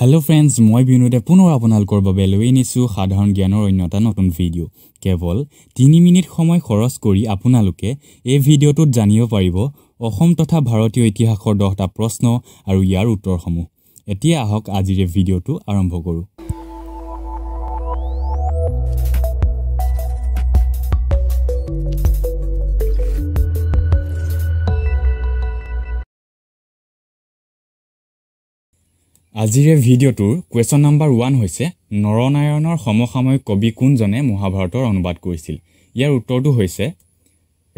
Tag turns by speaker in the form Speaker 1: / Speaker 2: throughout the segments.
Speaker 1: hello' friends মই বিনোদে পুনৰ আপোনালোকৰ বাবে লৈ আনিছোঁ সাধাৰণ জ্ঞানৰ অন্য এটা নতুন ভিডিঅ' কেৱল তিনি মিনিট সময় খৰচ কৰি আপোনালোকে এই ভিডিঅ'টোত জানিব পাৰিব অসম তথা ভাৰতীয় ইতিহাসৰ দহটা প্ৰশ্ন আৰু ইয়াৰ উত্তৰসমূহ এতিয়া আহক আজিৰে ভিডিঅ'টো আৰম্ভ কৰোঁ আজিৰে ভিডিঅ'টোৰ কুৱেশ্যন নম্বৰ ওৱান হৈছে নৰনাৰায়ণৰ সমসাময়িক কবি কোনজনে মহাভাৰতৰ অনুবাদ কৰিছিল ইয়াৰ উত্তৰটো হৈছে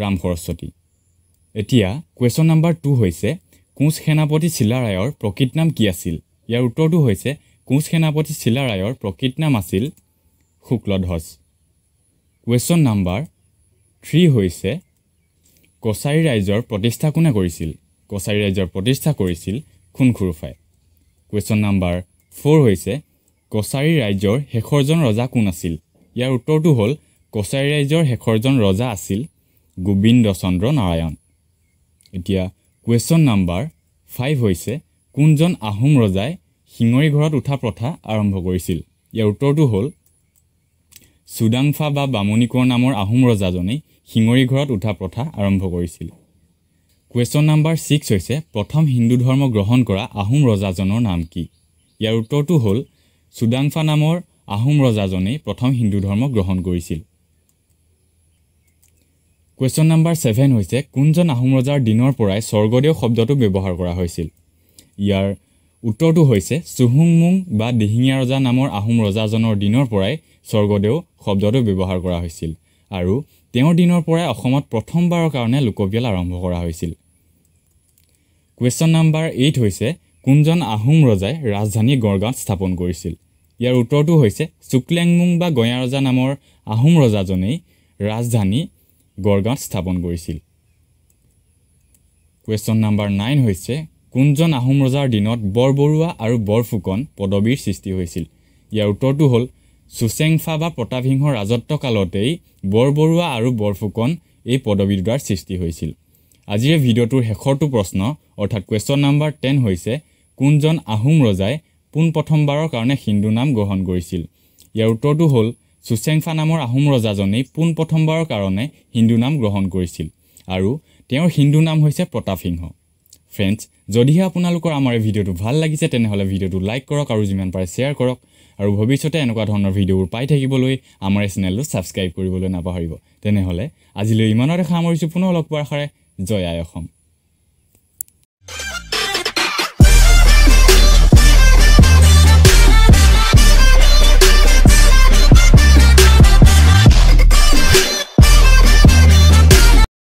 Speaker 1: ৰাম সৰস্বতী এতিয়া কুৱেশ্যন নাম্বাৰ টু হৈছে কোঁচ সেনাপতি ৰায়ৰ প্ৰকৃত নাম কি আছিল ইয়াৰ উত্তৰটো হৈছে কোঁচ সেনাপতি চিলাৰায়ৰ প্ৰকৃত নাম আছিল শুক্লধ্বজ কুৱেশ্যন নাম্বাৰ থ্ৰী হৈছে কছাৰী ৰাইজৰ প্ৰতিষ্ঠা কোনে কৰিছিল কছাৰী ৰাইজৰ প্ৰতিষ্ঠা কৰিছিল খুনখুৰুফাই কুৱেশ্যন নাম্বাৰ ফ'ৰ হৈছে কছাৰী ৰাজ্যৰ শেষৰজন ৰজা কোন আছিল ইয়াৰ উত্তৰটো হ'ল কছাৰী ৰাজ্যৰ শেষৰজন ৰজা আছিল গোবিন্দ চন্দ্ৰ নাৰায়ণ এতিয়া কুৱেশ্যন নাম্বাৰ ফাইভ হৈছে কোনজন আহোম ৰজাই শিঙৰি ঘৰত উঠা প্ৰথা আৰম্ভ কৰিছিল ইয়াৰ উত্তৰটো হ'ল চুডাংফা বা বামুণী কোঁৱৰ নামৰ আহোম ৰজাজনেই শিঙৰি ঘৰত উঠা প্ৰথা আৰম্ভ কৰিছিল কুৱেশ্যন নাম্বাৰ ছিক্স হৈছে প্ৰথম হিন্দু ধৰ্ম গ্ৰহণ কৰা আহোম ৰজাজনৰ নাম কি ইয়াৰ উত্তৰটো হ'ল চুডাংফা নামৰ আহোম ৰজাজনেই প্ৰথম হিন্দু ধৰ্ম গ্ৰহণ কৰিছিল কুৱেশ্যন নাম্বাৰ ছেভেন হৈছে কোনজন আহোম ৰজাৰ দিনৰ পৰাই স্বৰ্গদেউ শব্দটো ব্যৱহাৰ কৰা হৈছিল ইয়াৰ উত্তৰটো হৈছে চুহুংমুং বা দিহিঙীয়া ৰজা নামৰ আহোম ৰজাজনৰ দিনৰ পৰাই স্বৰ্গদেউ শব্দটো ব্যৱহাৰ কৰা হৈছিল আৰু তেওঁৰ দিনৰ পৰাই অসমত প্ৰথমবাৰৰ কাৰণে লোকবিয়াল আৰম্ভ কৰা হৈছিল কুৱেশ্যন নাম্বাৰ এইট হৈছে কোনজন আহোম ৰজাই ৰাজধানী গড়গাঁৱত স্থাপন কৰিছিল ইয়াৰ উত্তৰটো হৈছে চুকলেংমুং বা গঞা ৰজা নামৰ আহোম ৰজাজনেই ৰাজধানী গড়গাঁৱত স্থাপন কৰিছিল কুৱেশ্যন নাম্বাৰ নাইন হৈছে কোনজন আহোম ৰজাৰ দিনত বৰবৰুৱা আৰু বৰফুকন পদবীৰ সৃষ্টি হৈছিল ইয়াৰ উত্তৰটো হ'ল চুচেংফা বা প্ৰতাপসিংহৰ কালতেই বৰবৰুৱা আৰু বৰফুকন এই পদবী দুটাৰ সৃষ্টি হৈছিল আজিৰ ভিডিঅ'টোৰ শেষৰটো প্ৰশ্ন অৰ্থাৎ কুৱেশ্যন নাম্বাৰ টেন হৈছে কোনজন আহোম ৰজাই পোনপ্ৰথমবাৰৰ কাৰণে হিন্দু নাম গ্ৰহণ কৰিছিল ইয়াৰ উত্তৰটো হ'ল চুচেংফা নামৰ আহোম ৰজাজনেই পোনপ্ৰথমবাৰৰ কাৰণে হিন্দু নাম গ্ৰহণ কৰিছিল আৰু তেওঁৰ হিন্দু নাম হৈছে প্ৰতাপসিংহ ফ্ৰেণ্ডছ যদিহে আপোনালোকৰ আমাৰ এই ভিডিঅ'টো ভাল লাগিছে তেনেহ'লে ভিডিঅ'টো লাইক কৰক আৰু যিমান পাৰে শ্বেয়াৰ কৰক আৰু ভৱিষ্যতে এনেকুৱা ধৰণৰ ভিডিঅ'বোৰ পাই থাকিবলৈ আমাৰ এই চেনেলটো ছাবস্ক্ৰাইব কৰিবলৈ নাপাহৰিব তেনেহ'লে আজিলৈ ইমানতে সামৰিছোঁ পুনৰ লগ পোৱাৰ আশাৰে জয় আই অসম